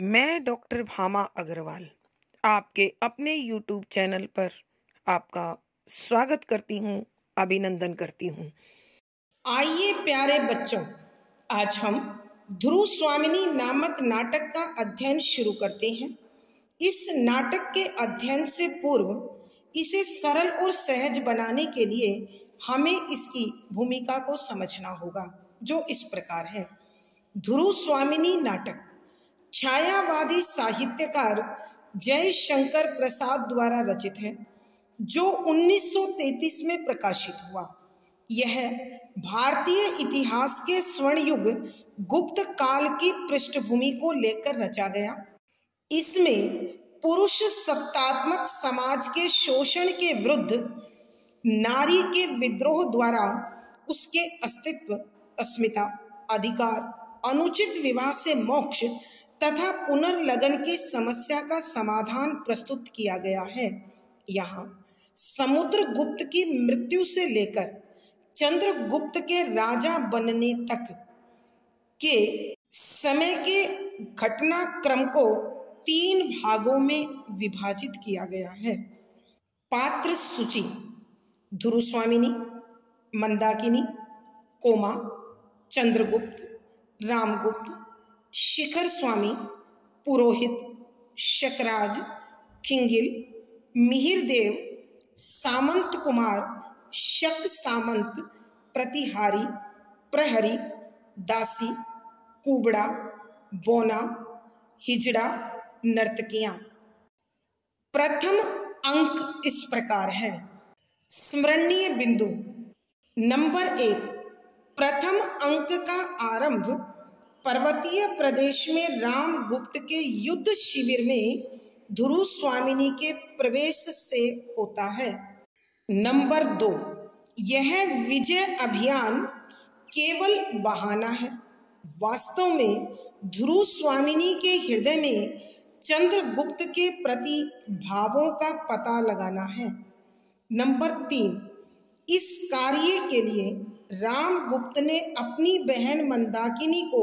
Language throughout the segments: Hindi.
मैं डॉक्टर भामा अग्रवाल आपके अपने यूट्यूब चैनल पर आपका स्वागत करती हूँ अभिनंदन करती हूँ आइए प्यारे बच्चों आज हम ध्रुव स्वामिनी नामक नाटक का अध्ययन शुरू करते हैं इस नाटक के अध्ययन से पूर्व इसे सरल और सहज बनाने के लिए हमें इसकी भूमिका को समझना होगा जो इस प्रकार है ध्रुव स्वामिनी नाटक छायावादी साहित्यकार जय शंकर प्रसाद द्वारा रचित है जो 1933 में प्रकाशित हुआ यह भारतीय इतिहास के स्वर्ण युग गुप्त काल की पृष्ठभूमि को लेकर रचा गया इसमें पुरुष सत्तात्मक समाज के शोषण के विरुद्ध नारी के विद्रोह द्वारा उसके अस्तित्व अस्मिता अधिकार अनुचित विवाह से मोक्ष तथा पुनर्लगन की समस्या का समाधान प्रस्तुत किया गया है यहाँ समुद्रगुप्त की मृत्यु से लेकर चंद्रगुप्त के राजा बनने तक के समय के घटनाक्रम को तीन भागों में विभाजित किया गया है पात्र सूची ध्रुस्वामिनी मंदाकिनी कोमा चंद्रगुप्त रामगुप्त शिखर स्वामी पुरोहित शकराज मिहिर मिहिरदेव सामंत कुमार शक सामंत प्रतिहारी प्रहरी दासी कुबड़ा बोना हिजड़ा नर्तकिया प्रथम अंक इस प्रकार है स्मरणीय बिंदु नंबर एक प्रथम अंक का आरंभ पर्वतीय प्रदेश में राम गुप्त के युद्ध शिविर में ध्रुव स्वामिनी के प्रवेश से होता है नंबर दो यह विजय अभियान केवल बहाना है वास्तव में ध्रुव स्वामिनी के हृदय में चंद्रगुप्त के प्रति भावों का पता लगाना है नंबर तीन इस कार्य के लिए रामगुप्त ने अपनी बहन मंदाकिनी को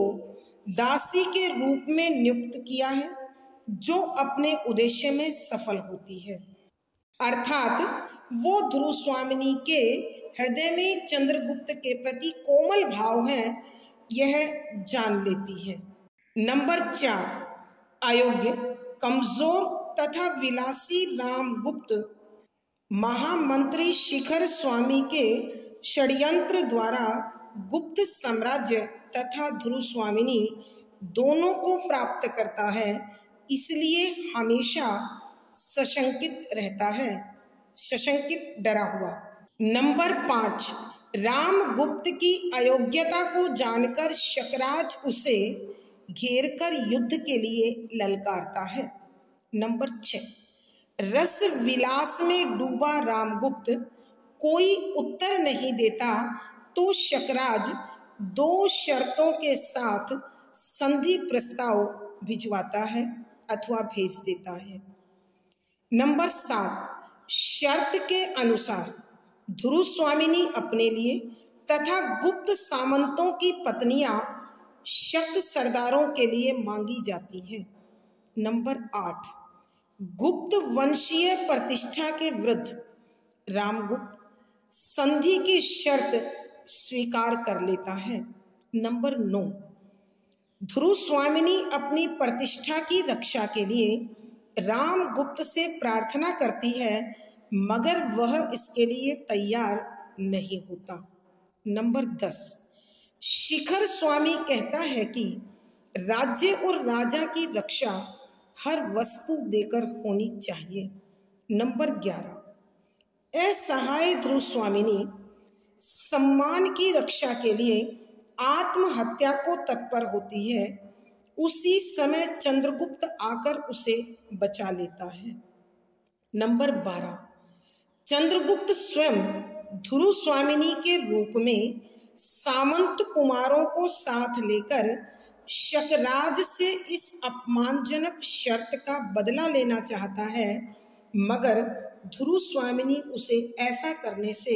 दासी के रूप में नियुक्त किया है जो अपने उद्देश्य में सफल होती है अर्थात वो ध्रुव स्वामिनी के हृदय में चंद्रगुप्त के प्रति कोमल भाव है यह जान लेती है नंबर चार अयोग्य कमजोर तथा विलासी राम गुप्त महामंत्री शिखर स्वामी के षड्यंत्र द्वारा गुप्त साम्राज्य तथा ध्रुव स्वामिनी दोनों को प्राप्त करता है इसलिए हमेशा सशंकित रहता है सशंकित डरा हुआ नंबर पाँच गुप्त की अयोग्यता को जानकर शकराज उसे घेर कर युद्ध के लिए ललकारता है नंबर छ रस विलास में डूबा रामगुप्त कोई उत्तर नहीं देता तो शकराज दो शर्तों के साथ संधि प्रस्ताव भिजवाता है अथवा भेज देता है नंबर सात शर्त के अनुसार ध्रुव स्वामिनी अपने लिए तथा गुप्त सामंतों की पत्नियां शक सरदारों के लिए मांगी जाती हैं नंबर आठ गुप्त वंशीय प्रतिष्ठा के विरुद्ध रामगुप्त संधि की शर्त स्वीकार कर लेता है नंबर नौ ध्रुव स्वामिनी अपनी प्रतिष्ठा की रक्षा के लिए राम गुप्त से प्रार्थना करती है मगर वह इसके लिए तैयार नहीं होता नंबर दस शिखर स्वामी कहता है कि राज्य और राजा की रक्षा हर वस्तु देकर होनी चाहिए नंबर ग्यारह असहाय ध्रुव स्वामिनी सम्मान की रक्षा के लिए आत्महत्या को तत्पर होती है उसी समय चंद्रगुप्त आकर उसे बचा लेता है नंबर बारह चंद्रगुप्त स्वयं ध्रुव स्वामिनी के रूप में सामंत कुमारों को साथ लेकर शकराज से इस अपमानजनक शर्त का बदला लेना चाहता है मगर ध्रुव स्वामिनी उसे ऐसा करने से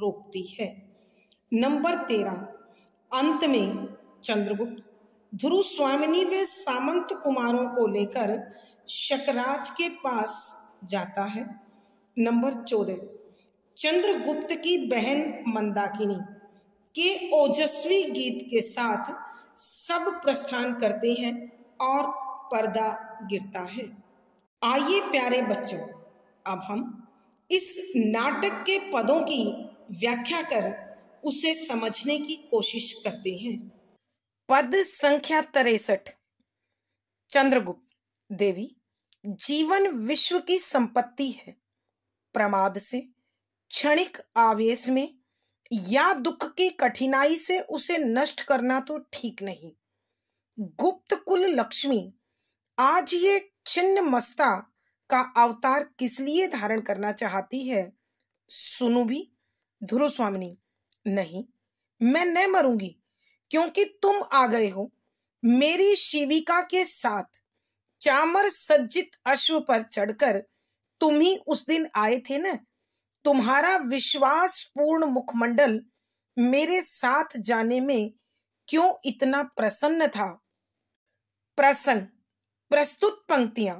रोकती है नंबर तेरह अंत में चंद्रगुप्त ध्रुव स्वामिनी व सामंत कुमारों को लेकर शकराज के पास जाता है नंबर चौदह चंद्रगुप्त की बहन मंदाकिनी के ओजस्वी गीत के साथ सब प्रस्थान करते हैं और पर्दा गिरता है आइए प्यारे बच्चों अब हम इस नाटक के पदों की व्याख्या कर उसे समझने की कोशिश करते हैं पद संख्या तिरसठ चंद्रगुप्त देवी जीवन विश्व की संपत्ति है प्रमाद से क्षणिक आवेश में या दुख की कठिनाई से उसे नष्ट करना तो ठीक नहीं गुप्त कुल लक्ष्मी आज ये छिन्न मस्ता का अवतार किस लिए धारण करना चाहती है सुनु भी ध्रुव स्वामिनी नहीं मैं न मरूंगी क्योंकि तुम आ गए हो मेरी शिविका के साथ चामर सज्जित अश्व पर चढ़कर तुम ही उस दिन आए थे न तुम्हारा विश्वास पूर्ण मुखमंडल मेरे साथ जाने में क्यों इतना प्रसन्न था प्रसंग प्रस्तुत पंक्तियां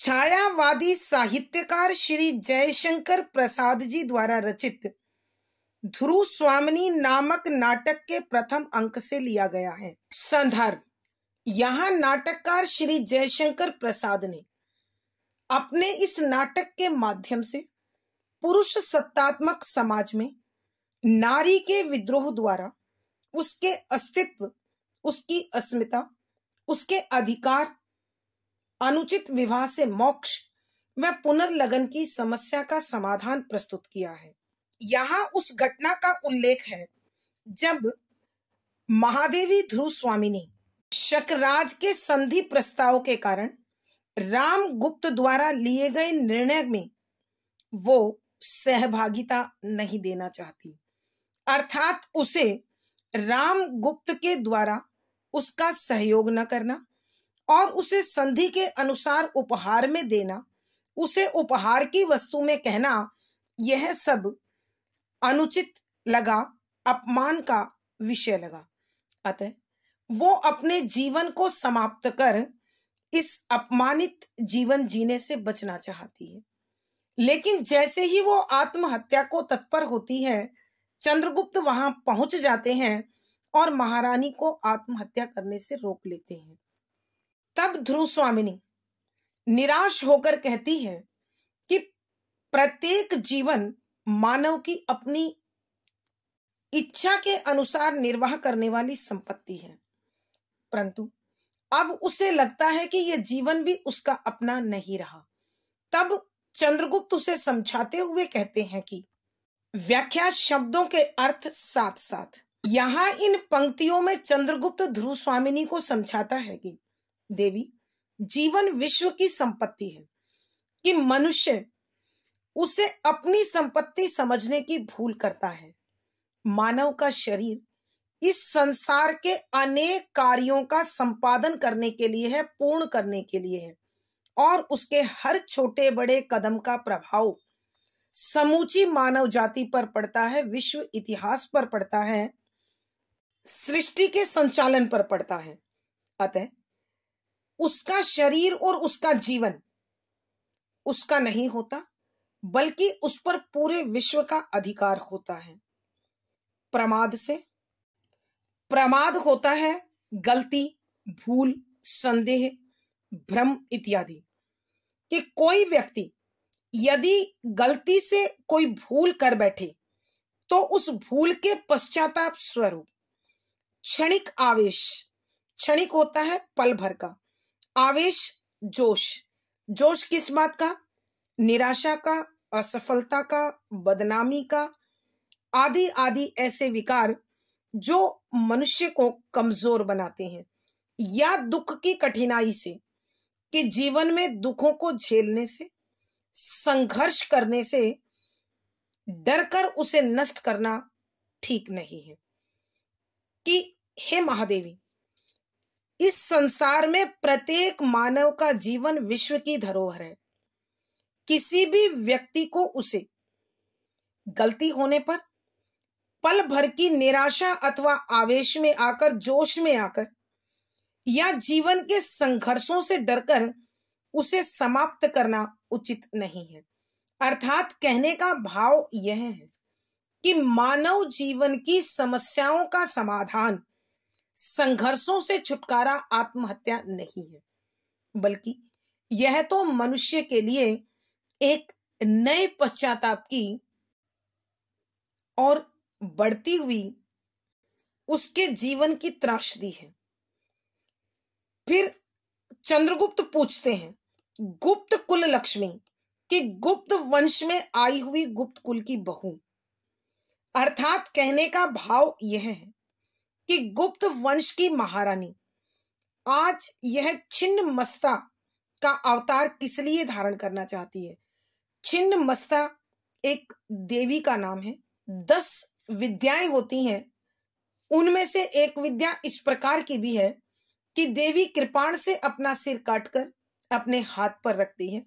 छायावादी साहित्यकार श्री जयशंकर प्रसाद जी द्वारा रचित ध्रुव स्वामी नामक नाटक के प्रथम अंक से लिया गया है संदर्भ यहाँ नाटककार श्री जयशंकर प्रसाद ने अपने इस नाटक के माध्यम से पुरुष सत्तात्मक समाज में नारी के विद्रोह द्वारा उसके अस्तित्व उसकी अस्मिता उसके अधिकार अनुचित विवाह से मोक्ष व पुनर्लगन की समस्या का समाधान प्रस्तुत किया है यहाँ उस घटना का उल्लेख है जब महादेवी ध्रुव ने शकराज के संधि प्रस्ताव के कारण राम गुप्त द्वारा लिए गए निर्णय में वो सहभागिता नहीं देना चाहती अर्थात उसे राम गुप्त के द्वारा उसका सहयोग न करना और उसे संधि के अनुसार उपहार में देना उसे उपहार की वस्तु में कहना यह सब अनुचित लगा अपमान का विषय लगा अतः वो अपने जीवन को समाप्त कर इस अपमानित जीवन जीने से बचना चाहती है लेकिन जैसे ही वो आत्महत्या को तत्पर होती है चंद्रगुप्त वहां पहुंच जाते हैं और महारानी को आत्महत्या करने से रोक लेते हैं तब ध्रुव स्वामिनी निराश होकर कहती है कि प्रत्येक जीवन मानव की अपनी इच्छा के अनुसार निर्वाह करने वाली संपत्ति है परंतु अब उसे लगता है कि यह जीवन भी उसका अपना नहीं रहा तब चंद्रगुप्त उसे समझाते हुए कहते हैं कि व्याख्या शब्दों के अर्थ साथ साथ यहाँ इन पंक्तियों में चंद्रगुप्त ध्रुव स्वामिनी को समझाता है कि देवी जीवन विश्व की संपत्ति है कि मनुष्य उसे अपनी संपत्ति समझने की भूल करता है मानव का शरीर इस संसार के अनेक कार्यों का संपादन करने के लिए है पूर्ण करने के लिए है और उसके हर छोटे बड़े कदम का प्रभाव समूची मानव जाति पर पड़ता है विश्व इतिहास पर पड़ता है सृष्टि के संचालन पर पड़ता है अतः उसका शरीर और उसका जीवन उसका नहीं होता बल्कि उस पर पूरे विश्व का अधिकार होता है प्रमाद से प्रमाद होता है गलती भूल संदेह भ्रम इत्यादि कि कोई व्यक्ति यदि गलती से कोई भूल कर बैठे तो उस भूल के पश्चाताप स्वरूप क्षणिक आवेश क्षणिक होता है पल भर का आवेश जोश जोश किस बात का निराशा का असफलता का बदनामी का आदि आदि ऐसे विकार जो मनुष्य को कमजोर बनाते हैं या दुख की कठिनाई से कि जीवन में दुखों को झेलने से संघर्ष करने से डर कर उसे नष्ट करना ठीक नहीं है कि हे महादेवी इस संसार में प्रत्येक मानव का जीवन विश्व की धरोहर है किसी भी व्यक्ति को उसे गलती होने पर पल भर की निराशा अथवा आवेश में आकर जोश में आकर या जीवन के संघर्षों से डरकर उसे समाप्त करना उचित नहीं है अर्थात कहने का भाव यह है कि मानव जीवन की समस्याओं का समाधान संघर्षों से छुटकारा आत्महत्या नहीं है बल्कि यह तो मनुष्य के लिए एक नए पश्चाताप की और बढ़ती हुई उसके जीवन की त्रासदी है फिर चंद्रगुप्त पूछते हैं गुप्त कुल लक्ष्मी कि गुप्त वंश में आई हुई गुप्त कुल की बहू अर्थात कहने का भाव यह है कि गुप्त वंश की महारानी आज यह छिन्न मस्ता का अवतार किस लिए धारण करना चाहती है छिन्न मस्ता एक देवी का नाम है दस विद्याएं होती हैं उनमें से एक विद्या इस प्रकार की भी है कि देवी कृपाण से अपना सिर काटकर अपने हाथ पर रखती है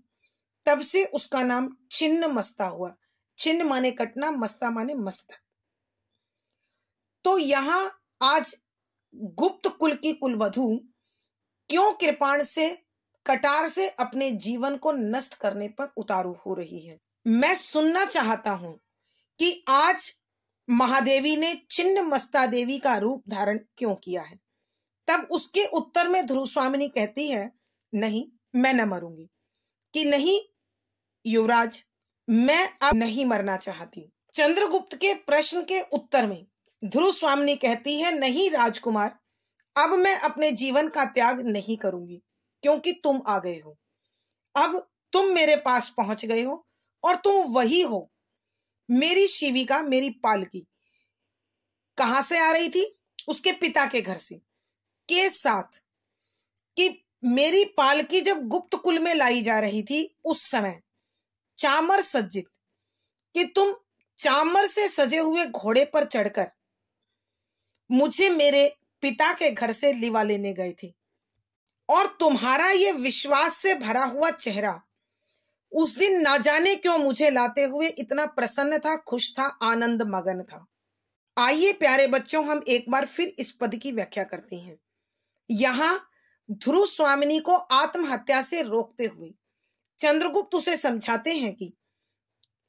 तब से उसका नाम छिन्न मस्ता हुआ छिन्न माने कटना मस्ता माने मस्तक तो यहां आज गुप्त कुल की कुलवधु क्यों कृपाण से कटार से अपने जीवन को नष्ट करने पर उतारू हो रही है मैं सुनना चाहता हूं कि आज महादेवी ने चिन्ह मस्ता देवी का रूप धारण क्यों किया है तब उसके उत्तर में ध्रुव स्वामिनी कहती है नहीं मैं न मरूंगी कि नहीं युवराज मैं अब नहीं मरना चाहती चंद्रगुप्त के प्रश्न के उत्तर में ध्रुव स्वामी कहती है नहीं राजकुमार अब मैं अपने जीवन का त्याग नहीं करूंगी क्योंकि तुम आ गए हो अब तुम मेरे पास पहुंच गए हो और तुम वही हो मेरी शिविका मेरी पालकी कहां से आ रही थी उसके पिता के घर से के साथ कि मेरी पालकी जब गुप्त कुल में लाई जा रही थी उस समय चामर सज्जित कि तुम चामर से सजे हुए घोड़े पर चढ़कर मुझे मेरे पिता के घर से लिवा लेने गए थे और तुम्हारा ये विश्वास से भरा हुआ चेहरा उस दिन ना जाने क्यों मुझे लाते हुए इतना प्रसन्न था खुश था आनंद मगन था आइए प्यारे बच्चों हम एक बार फिर इस पद की व्याख्या करते हैं यहां ध्रुव स्वामिनी को आत्महत्या से रोकते हुए चंद्रगुप्त उसे समझाते हैं कि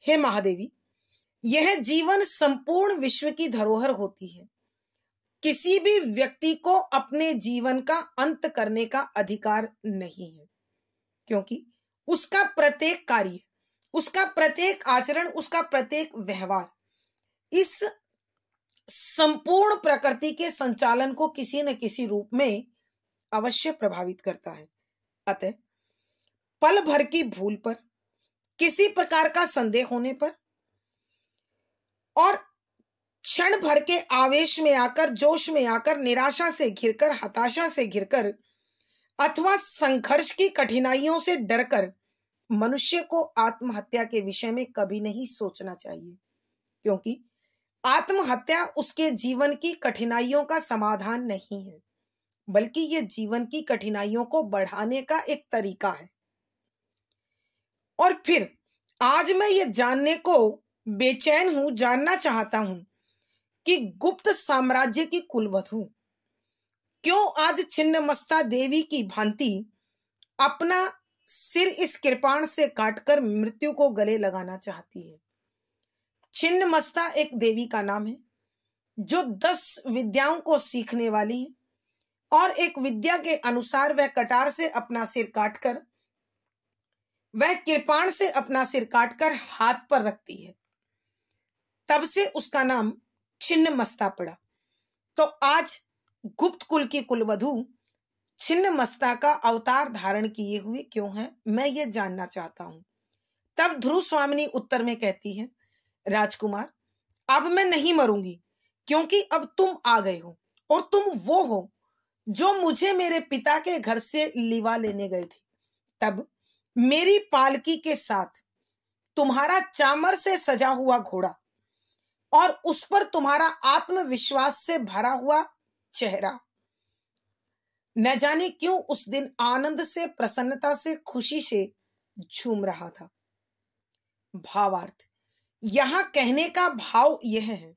हे महादेवी यह जीवन संपूर्ण विश्व की धरोहर होती है किसी भी व्यक्ति को अपने जीवन का अंत करने का अधिकार नहीं है क्योंकि उसका प्रत्येक कार्य उसका प्रत्येक आचरण उसका प्रत्येक व्यवहार इस संपूर्ण प्रकृति के संचालन को किसी न किसी रूप में अवश्य प्रभावित करता है अतः पल भर की भूल पर किसी प्रकार का संदेह होने पर और क्षण भर के आवेश में आकर जोश में आकर निराशा से घिरकर हताशा से घिरकर अथवा संघर्ष की कठिनाइयों से डरकर मनुष्य को आत्महत्या के विषय में कभी नहीं सोचना चाहिए क्योंकि आत्महत्या उसके जीवन की कठिनाइयों का समाधान नहीं है बल्कि ये जीवन की कठिनाइयों को बढ़ाने का एक तरीका है और फिर आज मैं ये जानने को बेचैन हूं जानना चाहता हूं कि गुप्त साम्राज्य की कुलवधु क्यों आज छिन्न मस्ता देवी की भांति अपना सिर इस कृपाण से काटकर मृत्यु को गले लगाना चाहती है छिन्न मस्ता एक देवी का नाम है जो दस विद्याओं को सीखने वाली है और एक विद्या के अनुसार वह कटार से अपना सिर काटकर वह कृपाण से अपना सिर काटकर हाथ पर रखती है तब से उसका नाम छिन्न मस्ता पड़ा तो आज गुप्त कुल की कुलवधु छिन्न मस्ता का अवतार धारण किए हुए क्यों है मैं ये जानना चाहता हूं तब ध्रुव स्वामिनी उत्तर में कहती है राजकुमार अब मैं नहीं मरूंगी क्योंकि अब तुम आ गए हो और तुम वो हो जो मुझे मेरे पिता के घर से लिवा लेने गए थे तब मेरी पालकी के साथ तुम्हारा चामर से सजा हुआ घोड़ा और उस पर तुम्हारा आत्मविश्वास से भरा हुआ चेहरा न जाने क्यों उस दिन आनंद से प्रसन्नता से खुशी से झूम रहा था भावार्थ यहां कहने का भाव यह है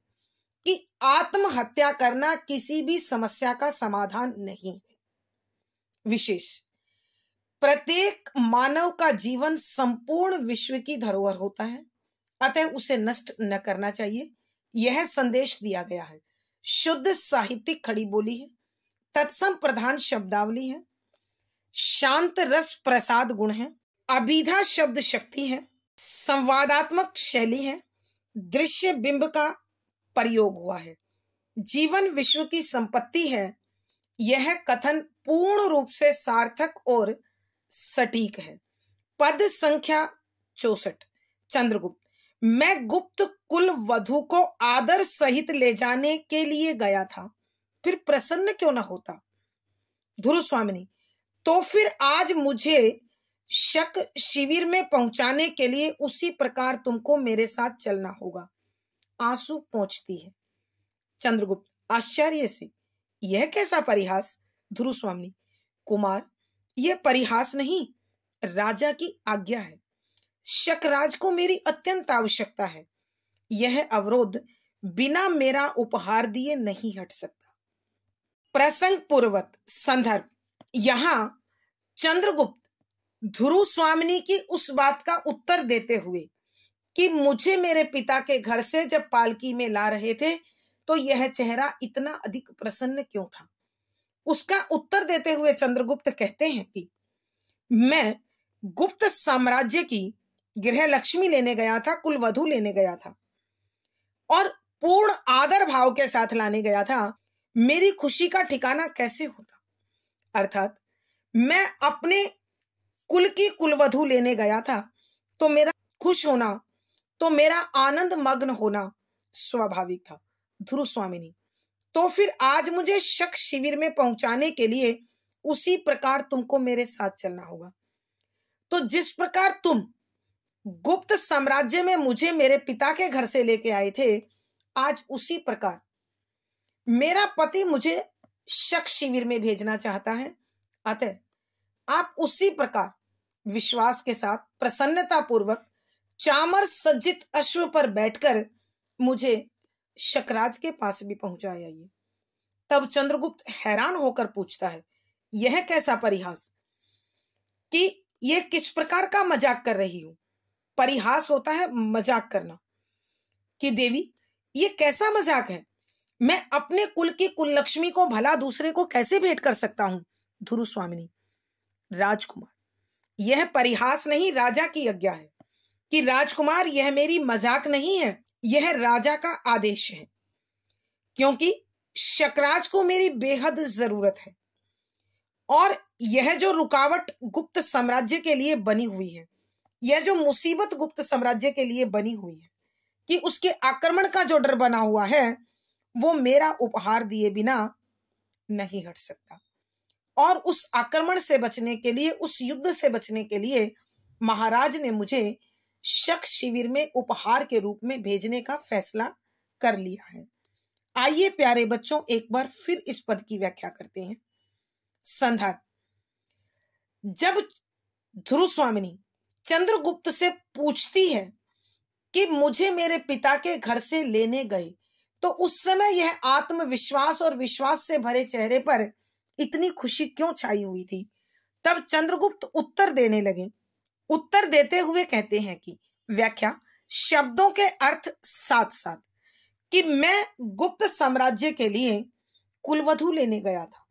कि आत्महत्या करना किसी भी समस्या का समाधान नहीं है विशेष प्रत्येक मानव का जीवन संपूर्ण विश्व की धरोहर होता है अतः उसे नष्ट न करना चाहिए यह संदेश दिया गया है शुद्ध साहित्यिक खड़ी बोली है तत्सम प्रधान शब्दावली है शांत रस प्रसाद गुण है अभिधा शब्द शक्ति है संवादात्मक शैली है दृश्य बिंब का प्रयोग हुआ है जीवन विश्व की संपत्ति है यह कथन पूर्ण रूप से सार्थक और सटीक है पद संख्या चौसठ चंद्रगुप्त मैं गुप्त कुल वधु को आदर सहित ले जाने के लिए गया था फिर प्रसन्न क्यों ना होता ध्रुव स्वामिनी तो फिर आज मुझे शक शिविर में पहुंचाने के लिए उसी प्रकार तुमको मेरे साथ चलना होगा आंसू पहुंचती है चंद्रगुप्त आश्चर्य से यह कैसा परिहास ध्रुव स्वामी कुमार यह परिहास नहीं राजा की आज्ञा है शकराज को मेरी अत्यंत आवश्यकता है यह अवरोध बिना मेरा उपहार दिए नहीं हट सकता प्रसंग पूर्वत संदर्भ यहां चंद्रगुप्त ध्रुव स्वामिनी की उस बात का उत्तर देते हुए कि मुझे मेरे पिता के घर से जब पालकी में ला रहे थे तो यह चेहरा इतना अधिक प्रसन्न क्यों था उसका उत्तर देते हुए चंद्रगुप्त कहते हैं कि मैं गुप्त साम्राज्य की गृह लक्ष्मी लेने गया था कुलवधु लेने गया था और पूर्ण आदर भाव के साथ लाने गया था मेरी खुशी का ठिकाना कैसे होता अर्थात मैं अपने कुल की कुलवधु लेने गया था तो मेरा खुश होना तो मेरा आनंद मग्न होना स्वाभाविक था ध्रुव स्वामिनी तो फिर आज मुझे शक शिविर में पहुंचाने के लिए उसी प्रकार तुमको मेरे साथ चलना होगा तो जिस प्रकार तुम गुप्त साम्राज्य में मुझे मेरे पिता के घर से लेके आए थे आज उसी प्रकार मेरा पति मुझे शक शिविर में भेजना चाहता है अतः आप उसी प्रकार विश्वास के साथ प्रसन्नता पूर्वक चामर सज्जित अश्व पर बैठकर मुझे शकराज के पास भी पहुंचा आइए तब चंद्रगुप्त हैरान होकर पूछता है यह कैसा परिहास कि यह किस प्रकार का मजाक कर रही हूं परिहास होता है मजाक करना कि देवी ये कैसा मजाक है मैं अपने कुल की कुल लक्ष्मी को भला दूसरे को कैसे भेंट कर सकता हूं धुरु स्वामिनी राजकुमार यह परिहास नहीं राजा की आज्ञा है कि राजकुमार यह मेरी मजाक नहीं है यह राजा का आदेश है क्योंकि शकराज को मेरी बेहद जरूरत है और यह जो रुकावट गुप्त साम्राज्य के लिए बनी हुई है यह जो मुसीबत गुप्त साम्राज्य के लिए बनी हुई है कि उसके आक्रमण का जो डर बना हुआ है वो मेरा उपहार दिए बिना नहीं हट सकता और उस आक्रमण से बचने के लिए उस युद्ध से बचने के लिए महाराज ने मुझे शक शिविर में उपहार के रूप में भेजने का फैसला कर लिया है आइए प्यारे बच्चों एक बार फिर इस पद की व्याख्या करते हैं संधार जब ध्रुव स्वामिनी चंद्रगुप्त से पूछती है कि मुझे मेरे पिता के घर से लेने गए तो उस समय यह आत्मविश्वास और विश्वास से भरे चेहरे पर इतनी खुशी क्यों छाई हुई थी तब चंद्रगुप्त उत्तर देने लगे उत्तर देते हुए कहते हैं कि व्याख्या शब्दों के अर्थ साथ साथ कि मैं गुप्त साम्राज्य के लिए कुलवधु लेने गया था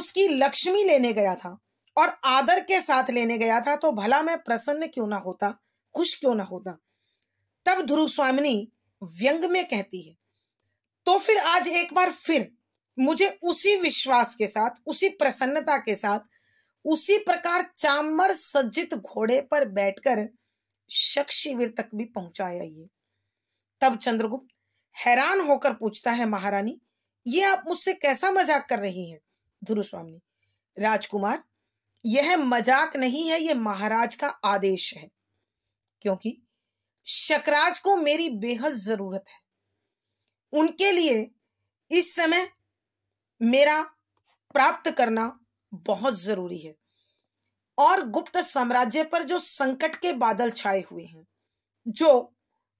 उसकी लक्ष्मी लेने गया था और आदर के साथ लेने गया था तो भला मैं प्रसन्न क्यों ना होता खुश क्यों ना होता तब ध्रुव स्वामिनी व्यंग में कहती है तो फिर आज एक बार फिर मुझे उसी विश्वास के साथ उसी प्रसन्नता के साथ उसी प्रकार चामर सज्जित घोड़े पर बैठकर शक शिविर तक भी पहुंचाया ये तब चंद्रगुप्त हैरान होकर पूछता है महारानी ये आप मुझसे कैसा मजाक कर रही हैं ध्रुव स्वामी राजकुमार यह मजाक नहीं है यह महाराज का आदेश है क्योंकि शकराज को मेरी बेहद जरूरत है उनके लिए इस समय मेरा प्राप्त करना बहुत जरूरी है और गुप्त साम्राज्य पर जो संकट के बादल छाए हुए हैं जो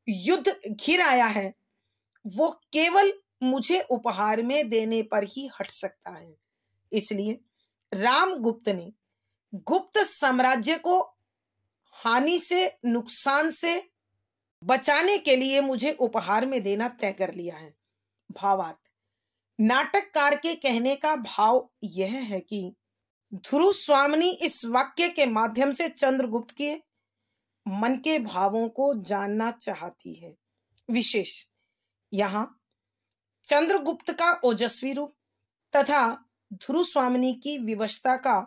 युद्ध घिर आया है वो केवल मुझे उपहार में देने पर ही हट सकता है इसलिए रामगुप्त ने गुप्त साम्राज्य को हानि से नुकसान से बचाने के लिए मुझे उपहार में देना तय कर लिया है भावार्थ नाटककार के कहने का भाव यह है कि ध्रुव स्वामी इस वाक्य के माध्यम से चंद्रगुप्त के मन के भावों को जानना चाहती है विशेष यहां चंद्रगुप्त का ओजस्वी रूप तथा ध्रुव स्वामी की विवशता का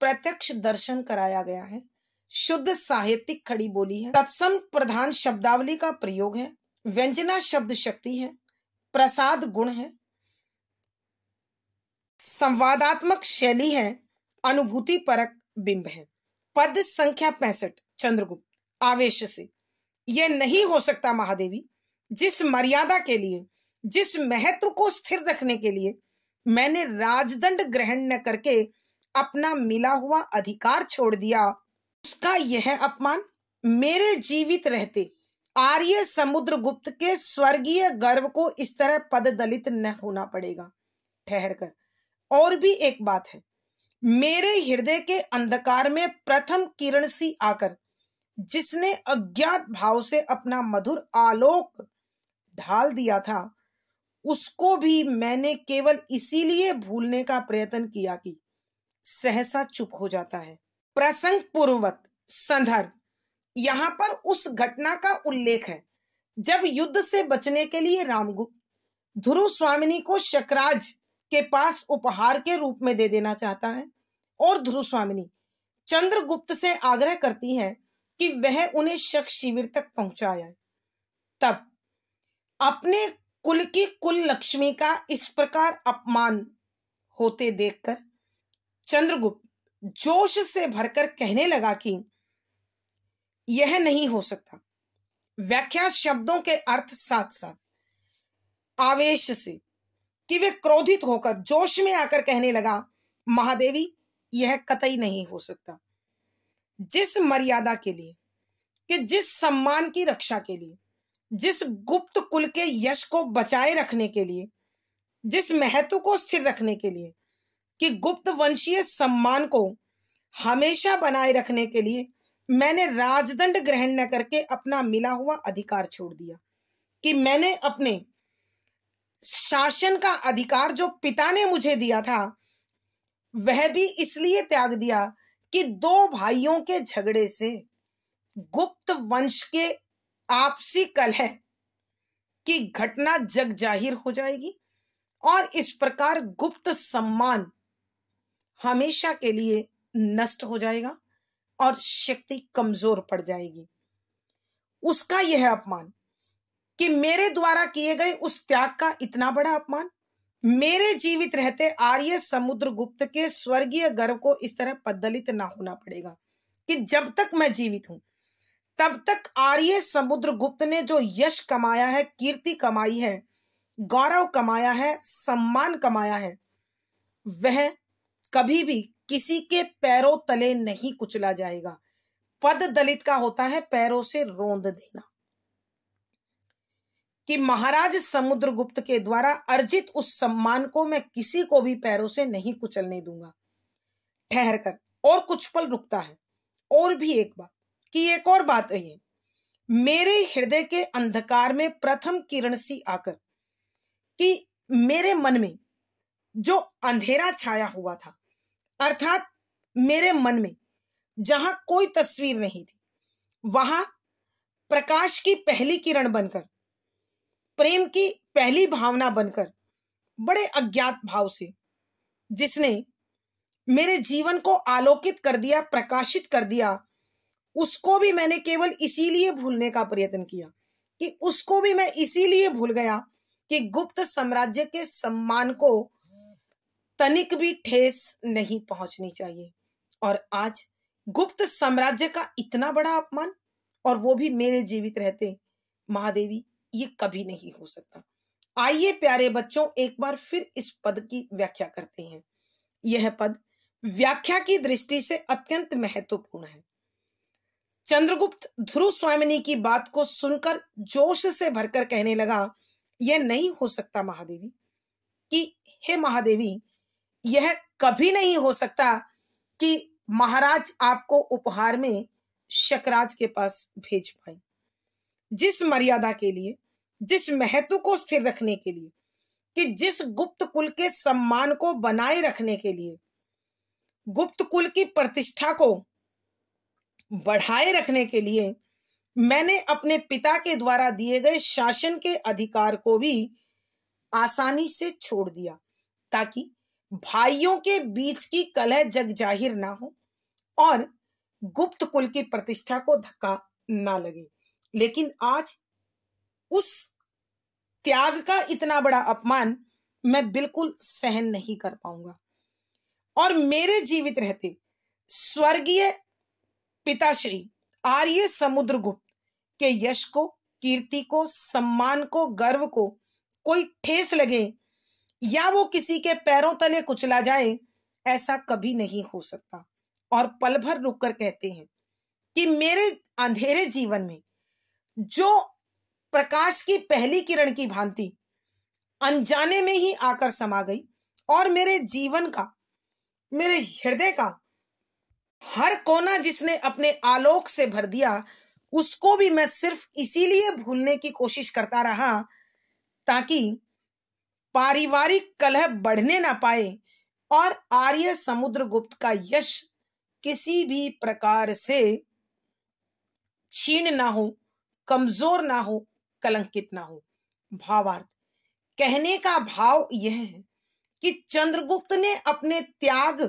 प्रत्यक्ष दर्शन कराया गया है शुद्ध साहित्यिक खड़ी बोली है तत्सम प्रधान शब्दावली का प्रयोग है व्यंजना शब्द शक्ति है प्रसाद गुण है संवादात्मक शैली है अनुभूति परक बिंब है पद संख्या पैंसठ चंद्रगुप्त आवेश से यह नहीं हो सकता महादेवी जिस मर्यादा के लिए जिस महत्व को स्थिर रखने के लिए मैंने राजदंड ग्रहण न करके अपना मिला हुआ अधिकार छोड़ दिया उसका यह अपमान मेरे जीवित रहते आर्य समुद्र गुप्त के स्वर्गीय गर्व को इस तरह पद दलित न होना पड़ेगा ठहर कर और भी एक बात है मेरे हृदय के अंधकार में प्रथम किरण सी आकर जिसने अज्ञात भाव से अपना मधुर आलोक ढाल दिया था उसको भी मैंने केवल इसीलिए भूलने का प्रयत्न किया कि सहसा चुप हो जाता है प्रसंग पूर्वत संदर्भ यहाँ पर उस घटना का उल्लेख है जब युद्ध से बचने के लिए रामगुप्त ध्रुव स्वामिनी को शकराज के पास उपहार के रूप में दे देना चाहता है और ध्रुव स्वामिनी चंद्रगुप्त से आग्रह करती है कि वह उन्हें शक शिविर तक पहुंचाए तब अपने कुल की कुल लक्ष्मी का इस प्रकार अपमान होते देखकर चंद्रगुप्त जोश से भरकर कहने लगा कि यह नहीं हो सकता व्याख्या शब्दों के अर्थ साथ साथ आवेश से कि वे क्रोधित होकर जोश में आकर कहने लगा महादेवी यह कतई नहीं हो सकता जिस मर्यादा के लिए कि जिस सम्मान की रक्षा के लिए जिस गुप्त कुल के यश को बचाए रखने के लिए जिस महत्व को स्थिर रखने के लिए कि गुप्त वंशीय सम्मान को हमेशा बनाए रखने के लिए मैंने राजदंड ग्रहण न करके अपना मिला हुआ अधिकार छोड़ दिया कि मैंने अपने शासन का अधिकार जो पिता ने मुझे दिया था वह भी इसलिए त्याग दिया कि दो भाइयों के झगड़े से गुप्त वंश के आपसी कलह की घटना जग जाहिर हो जाएगी और इस प्रकार गुप्त सम्मान हमेशा के लिए नष्ट हो जाएगा और शक्ति कमजोर पड़ जाएगी उसका यह अपमान कि मेरे द्वारा किए गए उस त्याग का इतना बड़ा अपमान मेरे जीवित रहते आर्य समुद्र गुप्त के स्वर्गीय गर्व को इस तरह पदलित ना होना पड़ेगा कि जब तक मैं जीवित हूं तब तक आर्य समुद्र गुप्त ने जो यश कमाया है कीर्ति कमाई है गौरव कमाया है सम्मान कमाया है वह कभी भी किसी के पैरों तले नहीं कुचला जाएगा पद दलित का होता है पैरों से रोंद देना कि महाराज समुद्रगुप्त के द्वारा अर्जित उस सम्मान को मैं किसी को भी पैरों से नहीं कुचलने दूंगा ठहर कर और कुछ पल रुकता है और भी एक बात कि एक और बात है मेरे हृदय के अंधकार में प्रथम किरण सी आकर कि मेरे मन में जो अंधेरा छाया हुआ था अर्थात मेरे मन में जहां कोई तस्वीर नहीं थी वहां प्रकाश की पहली किरण बनकर प्रेम की पहली भावना बनकर बड़े अज्ञात भाव से जिसने मेरे जीवन को आलोकित कर दिया प्रकाशित कर दिया उसको भी मैंने केवल इसीलिए भूलने का प्रयत्न किया कि उसको भी मैं इसीलिए भूल गया कि गुप्त साम्राज्य के सम्मान को तनिक भी ठेस नहीं पहुंचनी चाहिए और आज गुप्त साम्राज्य का इतना बड़ा अपमान और वो भी मेरे जीवित रहते महादेवी ये कभी नहीं हो सकता आइए प्यारे बच्चों एक बार फिर इस पद की व्याख्या करते हैं यह पद व्याख्या की दृष्टि से अत्यंत महत्वपूर्ण है चंद्रगुप्त ध्रुव स्वामिनी की बात को सुनकर जोश से भरकर कहने लगा यह नहीं हो सकता महादेवी कि हे महादेवी यह कभी नहीं हो सकता कि महाराज आपको उपहार में शकराज के पास भेज पाए जिस मर्यादा के लिए जिस महत्व को स्थिर रखने के लिए कि जिस गुप्त कुल के सम्मान को बनाए रखने के लिए गुप्त कुल की प्रतिष्ठा को बढ़ाए रखने के लिए मैंने अपने पिता के द्वारा दिए गए शासन के अधिकार को भी आसानी से छोड़ दिया ताकि भाइयों के बीच की कलह जग जाहिर ना हो और गुप्त कुल की प्रतिष्ठा को धक्का ना लगे लेकिन आज उस त्याग का इतना बड़ा अपमान मैं बिल्कुल सहन नहीं कर पाऊंगा और मेरे जीवित रहते स्वर्गीय पिताश्री आर्य समुद्र गुप्त के यश को कीर्ति को सम्मान को गर्व को कोई ठेस लगे या वो किसी के पैरों तले कुचला जाए ऐसा कभी नहीं हो सकता और पल भर रुक कर कहते हैं कि मेरे अंधेरे जीवन में जो प्रकाश की पहली किरण की भांति अनजाने में ही आकर समा गई और मेरे जीवन का मेरे हृदय का हर कोना जिसने अपने आलोक से भर दिया उसको भी मैं सिर्फ इसीलिए भूलने की कोशिश करता रहा ताकि पारिवारिक कलह बढ़ने ना पाए और आर्य समुद्रगुप्त का यश किसी भी प्रकार से छीन ना हो कमजोर ना हो कलंकित ना हो भावार्थ कहने का भाव यह है कि चंद्रगुप्त ने अपने त्याग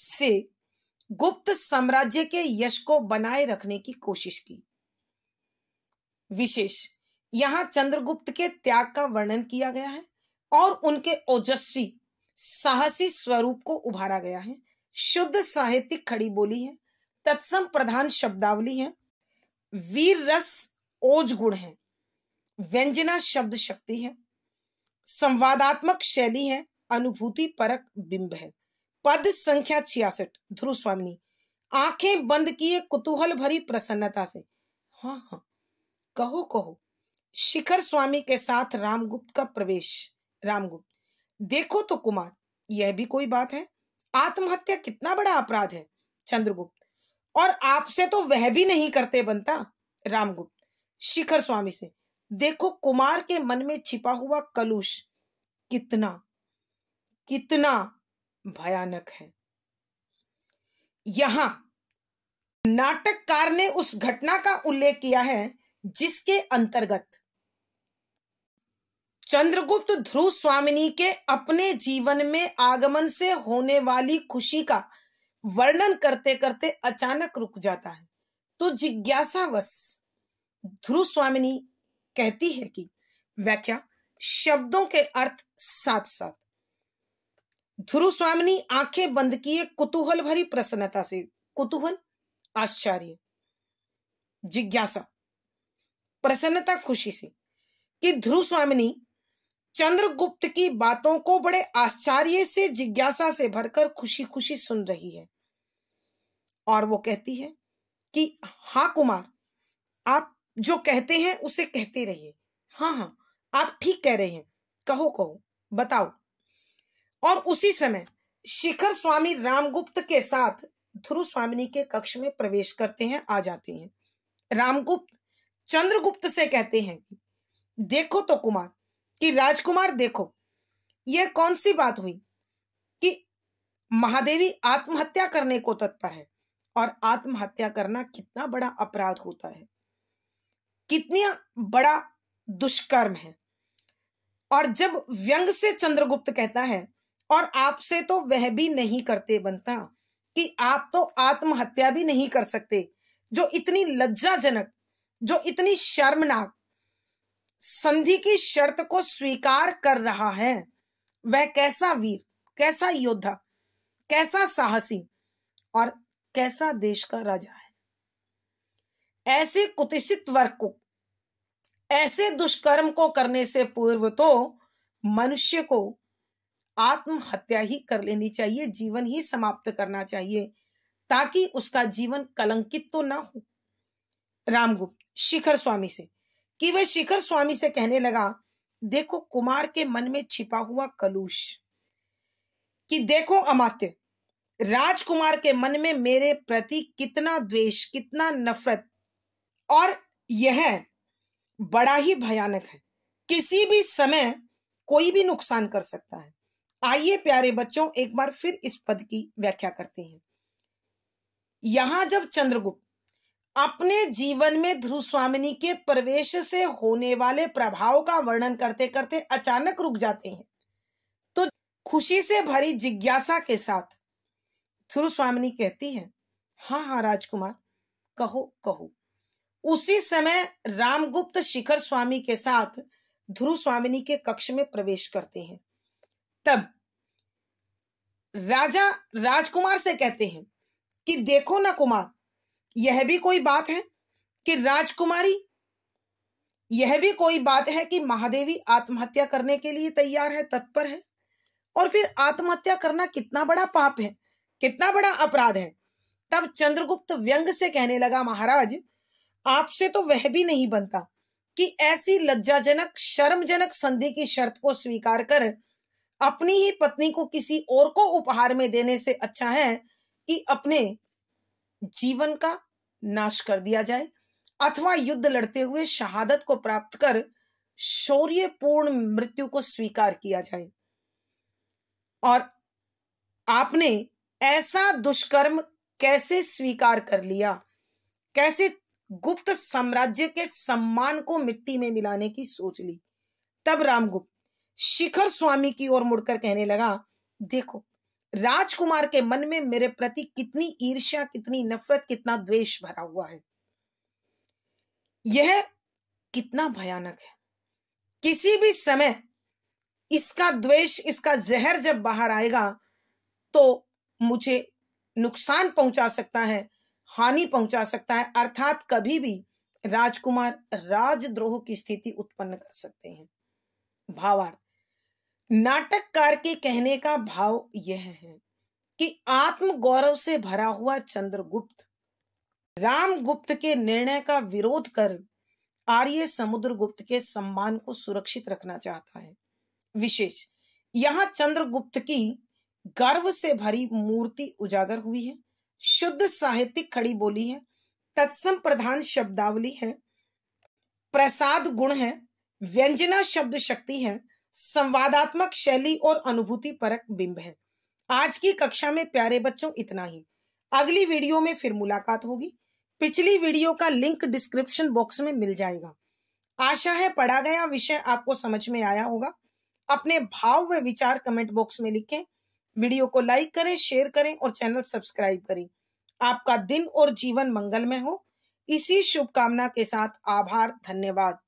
से गुप्त साम्राज्य के यश को बनाए रखने की कोशिश की विशेष यहां चंद्रगुप्त के त्याग का वर्णन किया गया है और उनके ओजस्वी साहसी स्वरूप को उभारा गया है शुद्ध साहित्यिक खड़ी बोली है तत्सम प्रधान शब्दावली है वीर रस ओज गुण है व्यंजना शब्द शक्ति है संवादात्मक शैली है अनुभूति परक बिंब है पद संख्या छियासठ ध्रुव स्वामी आंखें बंद किए कुतूहल भरी प्रसन्नता से हाँ हाँ कहो कहो शिखर स्वामी के साथ रामगुप्त का प्रवेश रामगुप्त देखो तो कुमार यह भी कोई बात है आत्महत्या कितना बड़ा अपराध है चंद्रगुप्त और आपसे तो वह भी नहीं करते बनता रामगुप्त शिखर स्वामी से देखो कुमार के मन में छिपा हुआ कलुष कितना कितना भयानक है यहां नाटककार ने उस घटना का उल्लेख किया है जिसके अंतर्गत चंद्रगुप्त ध्रुव स्वामिनी के अपने जीवन में आगमन से होने वाली खुशी का वर्णन करते करते अचानक रुक जाता है तो जिज्ञासावश ध्रुव स्वामिनी कहती है कि व्याख्या शब्दों के अर्थ साथ साथ ध्रुव स्वामिनी आंखें बंद किए कुतूहल भरी प्रसन्नता से कुतूहल आश्चर्य जिज्ञासा प्रसन्नता खुशी से कि ध्रुव स्वामिनी चंद्रगुप्त की बातों को बड़े आश्चर्य से जिज्ञासा से भरकर खुशी खुशी सुन रही है और वो कहती है कि हाँ कुमार आप जो कहते हैं उसे कहते रहिए हाँ हाँ आप ठीक कह रहे हैं कहो कहो बताओ और उसी समय शिखर स्वामी रामगुप्त के साथ ध्रुव स्वामिनी के कक्ष में प्रवेश करते हैं आ जाते हैं रामगुप्त चंद्रगुप्त से कहते हैं देखो तो कुमार कि राजकुमार देखो यह कौन सी बात हुई कि महादेवी आत्महत्या करने को तत्पर है और आत्महत्या करना कितना बड़ा अपराध होता है कितना बड़ा दुष्कर्म है और जब व्यंग से चंद्रगुप्त कहता है और आपसे तो वह भी नहीं करते बनता कि आप तो आत्महत्या भी नहीं कर सकते जो इतनी लज्जाजनक जो इतनी शर्मनाक संधि की शर्त को स्वीकार कर रहा है वह कैसा वीर कैसा योद्धा कैसा साहसी और कैसा देश का राजा है ऐसे कुतिसित वर्ग को ऐसे दुष्कर्म को करने से पूर्व तो मनुष्य को आत्महत्या ही कर लेनी चाहिए जीवन ही समाप्त करना चाहिए ताकि उसका जीवन कलंकित तो ना हो रामगुप्त शिखर स्वामी से कि वह शिखर स्वामी से कहने लगा देखो कुमार के मन में छिपा हुआ कलुष कि देखो अमात्य राजकुमार के मन में मेरे प्रति कितना द्वेष कितना नफरत और यह बड़ा ही भयानक है किसी भी समय कोई भी नुकसान कर सकता है आइए प्यारे बच्चों एक बार फिर इस पद की व्याख्या करते हैं यहां जब चंद्रगुप्त अपने जीवन में ध्रुव स्वामिनी के प्रवेश से होने वाले प्रभाव का वर्णन करते करते अचानक रुक जाते हैं तो खुशी से भरी जिज्ञासा के साथ ध्रुव स्वामिनी कहती है हाँ हाँ राजकुमार कहो कहो उसी समय रामगुप्त शिखर स्वामी के साथ ध्रुव स्वामिनी के कक्ष में प्रवेश करते हैं तब राजा राजकुमार से कहते हैं कि देखो ना कुमार यह भी कोई बात है कि राजकुमारी यह भी कोई बात है कि महादेवी आत्महत्या करने के लिए तैयार है तत्पर है और फिर आत्महत्या करना कितना बड़ा पाप है कितना बड़ा अपराध है तब चंद्रगुप्त व्यंग से कहने लगा महाराज आपसे तो वह भी नहीं बनता कि ऐसी लज्जाजनक शर्मजनक संधि की शर्त को स्वीकार कर अपनी ही पत्नी को किसी और को उपहार में देने से अच्छा है कि अपने जीवन का नाश कर दिया जाए अथवा युद्ध लड़ते हुए शहादत को प्राप्त कर शौर्यपूर्ण मृत्यु को स्वीकार किया जाए और आपने ऐसा दुष्कर्म कैसे स्वीकार कर लिया कैसे गुप्त साम्राज्य के सम्मान को मिट्टी में मिलाने की सोच ली तब रामगुप्त शिखर स्वामी की ओर मुड़कर कहने लगा देखो राजकुमार के मन में मेरे प्रति कितनी ईर्ष्या कितनी नफरत कितना द्वेष भरा हुआ है यह कितना भयानक है किसी भी समय इसका द्वेष इसका जहर जब बाहर आएगा तो मुझे नुकसान पहुंचा सकता है हानि पहुंचा सकता है अर्थात कभी भी राजकुमार राजद्रोह की स्थिति उत्पन्न कर सकते हैं भावार्थ नाटककार के कहने का भाव यह है कि आत्म गौरव से भरा हुआ चंद्रगुप्त रामगुप्त के निर्णय का विरोध कर आर्य समुद्रगुप्त के सम्मान को सुरक्षित रखना चाहता है विशेष यहाँ चंद्रगुप्त की गर्व से भरी मूर्ति उजागर हुई है शुद्ध साहित्यिक खड़ी बोली है तत्सम प्रधान शब्दावली है प्रसाद गुण है व्यंजना शब्द शक्ति है संवादात्मक शैली और अनुभूति परक बिंब है आज की कक्षा में प्यारे बच्चों इतना ही अगली वीडियो में फिर मुलाकात होगी पिछली वीडियो का लिंक डिस्क्रिप्शन बॉक्स में मिल जाएगा आशा है पढ़ा गया विषय आपको समझ में आया होगा अपने भाव व विचार कमेंट बॉक्स में लिखें वीडियो को लाइक करें शेयर करें और चैनल सब्सक्राइब करें आपका दिन और जीवन मंगलमय हो इसी शुभकामना के साथ आभार धन्यवाद